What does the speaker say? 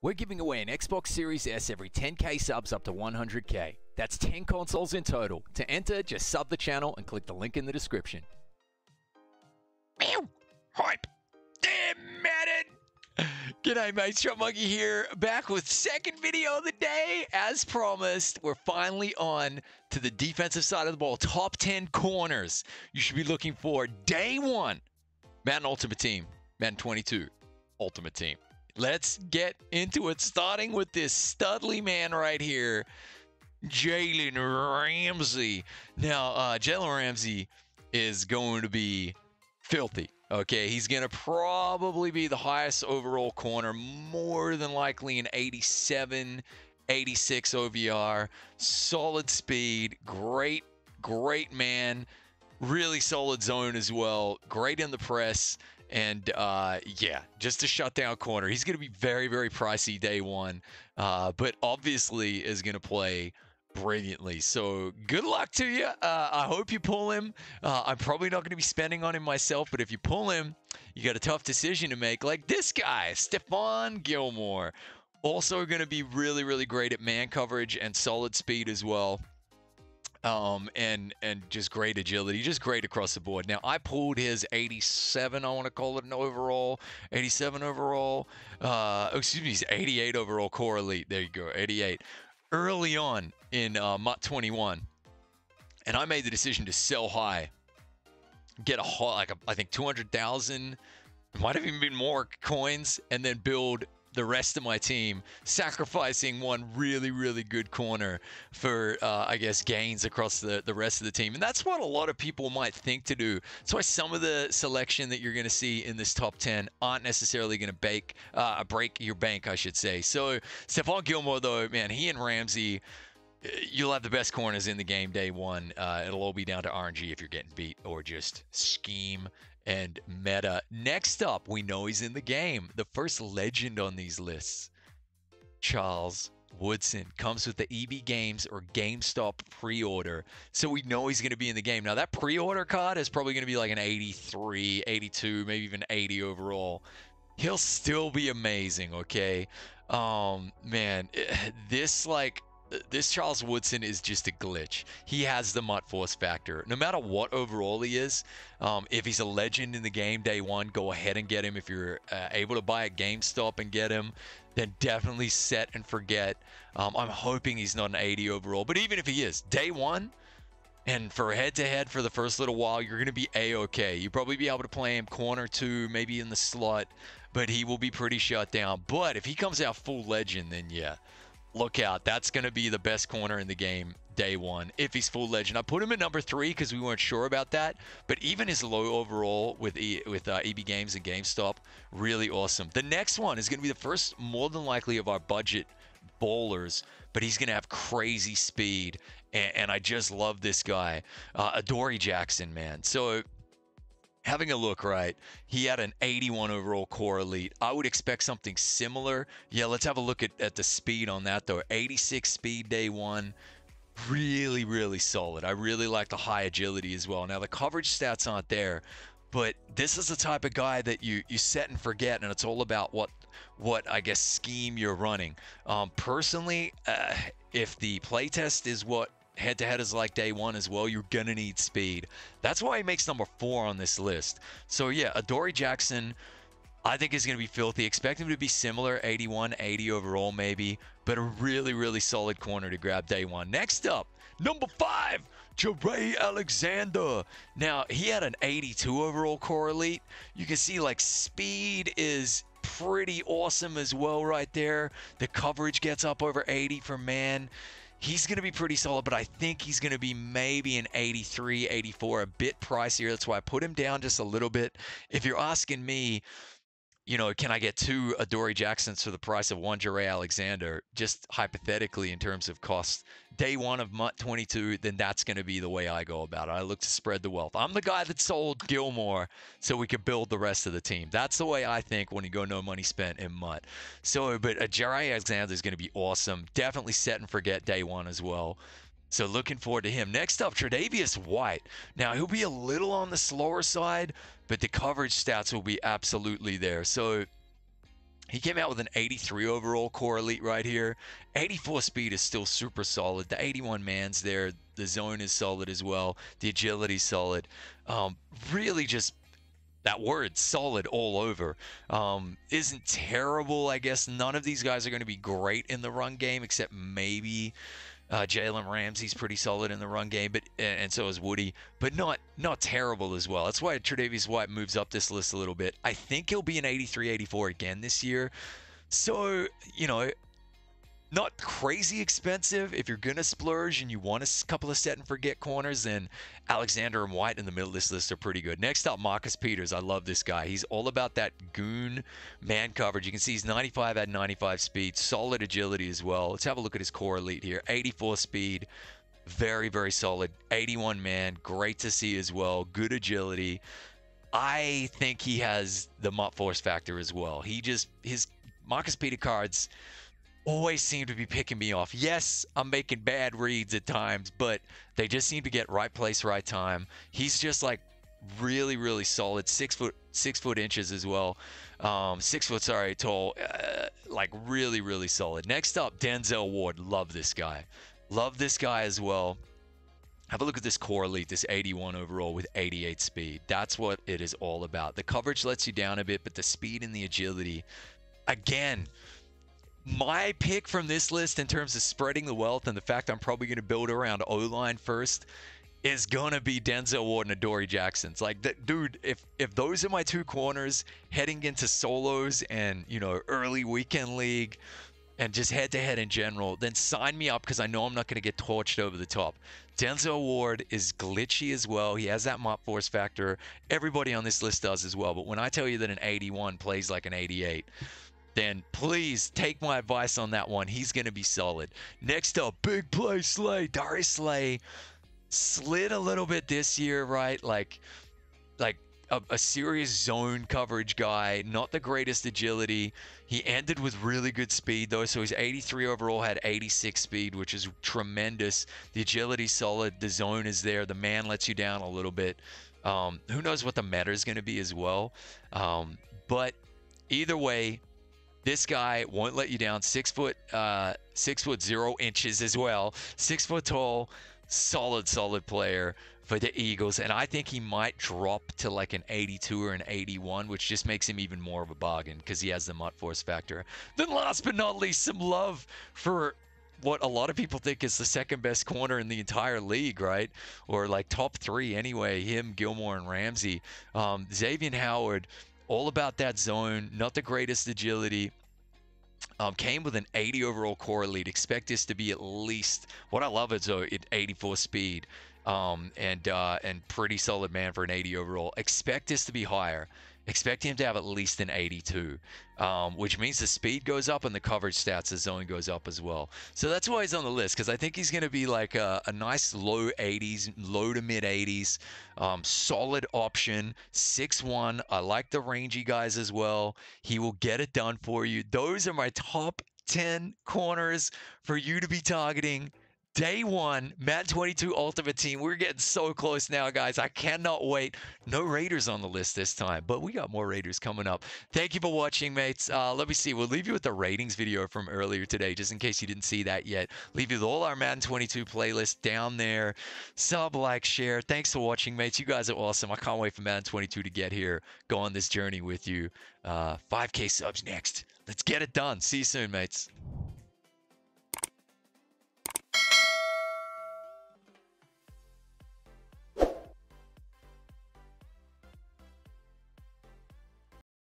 We're giving away an Xbox Series S every 10k subs up to 100k. That's 10 consoles in total. To enter, just sub the channel and click the link in the description. Meow! Hype! Damn, Madden! G'day mates, Shot Monkey here, back with second video of the day. As promised, we're finally on to the defensive side of the ball. Top 10 corners you should be looking for day one. Madden Ultimate Team, Madden 22 Ultimate Team. Let's get into it, starting with this studly man right here, Jalen Ramsey. Now, uh, Jalen Ramsey is going to be filthy. Okay, he's going to probably be the highest overall corner, more than likely an 87, 86 OVR. Solid speed, great, great man, really solid zone as well. Great in the press. And uh, yeah, just a shutdown corner. He's going to be very, very pricey day one, uh, but obviously is going to play brilliantly. So good luck to you. Uh, I hope you pull him. Uh, I'm probably not going to be spending on him myself, but if you pull him, you got a tough decision to make. Like this guy, Stefan Gilmore, also going to be really, really great at man coverage and solid speed as well um, and and just great agility, just great across the board. Now I pulled his 87, I want to call it an overall, 87 overall, uh, excuse me, he's 88 overall core elite. There you go, 88. Early on in uh, Mutt 21, and I made the decision to sell high, get a like a, I think 200,000, might have even been more coins, and then build the rest of my team, sacrificing one really, really good corner for, uh, I guess, gains across the, the rest of the team. And that's what a lot of people might think to do. That's why some of the selection that you're going to see in this top 10 aren't necessarily going to bake uh, break your bank, I should say. So Stephon Gilmore, though, man, he and Ramsey uh, you'll have the best corners in the game day one. Uh, it'll all be down to RNG if you're getting beat or just scheme and Meta. Next up, we know he's in the game. The first legend on these lists, Charles Woodson, comes with the EB Games or GameStop pre order. So we know he's going to be in the game. Now, that pre order card is probably going to be like an 83, 82, maybe even 80 overall. He'll still be amazing, okay? Um, man, this like this Charles Woodson is just a glitch. He has the mutt force factor. No matter what overall he is, um, if he's a legend in the game day one, go ahead and get him. If you're uh, able to buy a GameStop and get him, then definitely set and forget. Um, I'm hoping he's not an 80 overall, but even if he is, day one, and for head to head for the first little while, you're going to be a okay. You'll probably be able to play him corner two, maybe in the slot, but he will be pretty shut down. But if he comes out full legend, then yeah look out. That's going to be the best corner in the game day one if he's full legend. I put him at number three because we weren't sure about that. But even his low overall with e, with uh, EB Games and GameStop, really awesome. The next one is going to be the first, more than likely, of our budget bowlers, but he's going to have crazy speed. And, and, I just love this guy, uh, Adoree Jackson, man. So having a look right. He had an 81 overall core elite. I would expect something similar. Yeah, let's have a look at, at the speed on that though. 86 speed day one. Really, really solid. I really like the high agility as well. Now the coverage stats aren't there, but this is the type of guy that you you set and forget, and it's all about what what I guess scheme you're running. Um, personally, uh, if the playtest is what head to head is like day one as well. You're gonna need speed. That's why he makes number four on this list. So yeah, Adoree Jackson, I think is gonna be filthy. Expect him to be similar, 81, 80 overall maybe, but a really, really solid corner to grab day one. Next up, number five. Jeray Alexander. Now, he had an 82 overall core elite. You can see like speed is pretty awesome as well right there. The coverage gets up over 80 for man he's going to be pretty solid, but I think he's going to be maybe an 83, 84, a bit pricier. That's why I put him down just a little bit. If you're asking me, you know, can I get two Adoree Jacksons for the price of one Jare Alexander? Just hypothetically, in terms of cost, day one of month 22, then that's going to be the way I go about it. I look to spread the wealth. I'm the guy that sold Gilmore so we could build the rest of the team. That's the way I think when you go no money spent in Mutt. So, but a uh, Jare Alexander is going to be awesome. Definitely set and forget day one as well. So looking forward to him. Next up, Tredavious White. Now he'll be a little on the slower side, but the coverage stats will be absolutely there. So he came out with an 83 overall core elite right here. 84 speed is still super solid. The 81 man's there. The zone is solid as well. The agility solid. Um, really just that word solid all over um, isn't terrible i guess none of these guys are going to be great in the run game except maybe uh, Jalen Ramsey's pretty solid in the run game, but and so is Woody, but not not terrible as well. That's why Tre'Davious White moves up this list a little bit. I think he'll be an 83-84 again this year. So you know, not crazy expensive. If you're going to splurge and you want a couple of set and forget corners, then Alexander and White in the middle of this list are pretty good. Next up, Marcus Peters. I love this guy. He's all about that goon man coverage. You can see he's 95 at 95 speed, solid agility as well. Let's have a look at his core elite here 84 speed. Very, very solid. 81 man. Great to see as well. Good agility. I think he has the mop Force factor as well. He just, his Marcus Peter cards, always seem to be picking me off. Yes, I'm making bad reads at times, but they just seem to get right place, right time. He's just like really, really solid. Six foot, six foot inches as well. Um, six foot, sorry, tall. Uh, like really, really solid. Next up, Denzel Ward. Love this guy. Love this guy as well. Have a look at this core elite, this 81 overall with 88 speed. That's what it is all about. The coverage lets you down a bit, but the speed and the agility, again, my pick from this list in terms of spreading the wealth and the fact I'm probably going to build around O line first is going to be Denzel Ward and Adoree Jackson's. Like, that, dude, if if those are my two corners heading into solos and, you know, early weekend league and just head to head in general, then sign me up because I know I'm not going to get torched over the top. Denzel Ward is glitchy as well. He has that Mop Force factor. Everybody on this list does as well. But when I tell you that an 81 plays like an 88, then please take my advice on that one. He's going to be solid. Next up, big play Slay. Darius Slay slid a little bit this year, right? Like, like a, a, serious zone coverage guy, not the greatest agility. He ended with really good speed though, so his 83 overall had 86 speed, which is tremendous. The agility solid, the zone is there, the man lets you down a little bit. Um, who knows what the meta is going to be as well. Um, but either way, this guy won't let you down. Six foot, uh, six foot zero inches as well. Six foot tall, solid, solid player for the Eagles. And I think he might drop to like an 82 or an 81, which just makes him even more of a bargain because he has the Mutt Force factor. Then, last but not least, some love for what a lot of people think is the second best corner in the entire league, right? Or like top three anyway, him, Gilmore, and Ramsey. Um, Xavier Howard all about that zone, not the greatest agility. Um, came with an 80 overall core elite. Expect this to be at least what I love is though 84 speed um, and uh, and pretty solid man for an 80 overall. Expect this to be higher expect him to have at least an 82, um, which means the speed goes up and the coverage stats, the zone goes up as well. So that's why he's on the list because I think he's going to be like a, a, nice low 80s, low to mid 80s, um, solid option, Six one. I like the rangy guys as well. He will get it done for you. Those are my top 10 corners for you to be targeting Day one, Matt 22 Ultimate Team. We're getting so close now, guys. I cannot wait. No Raiders on the list this time, but we got more Raiders coming up. Thank you for watching, mates. Uh, let me see. We'll leave you with the ratings video from earlier today, just in case you didn't see that yet. Leave you with all our Madden 22 playlist down there. Sub, like, share. Thanks for watching, mates. You guys are awesome. I can't wait for Madden 22 to get here, go on this journey with you. Uh, 5K subs next. Let's get it done. See you soon, mates.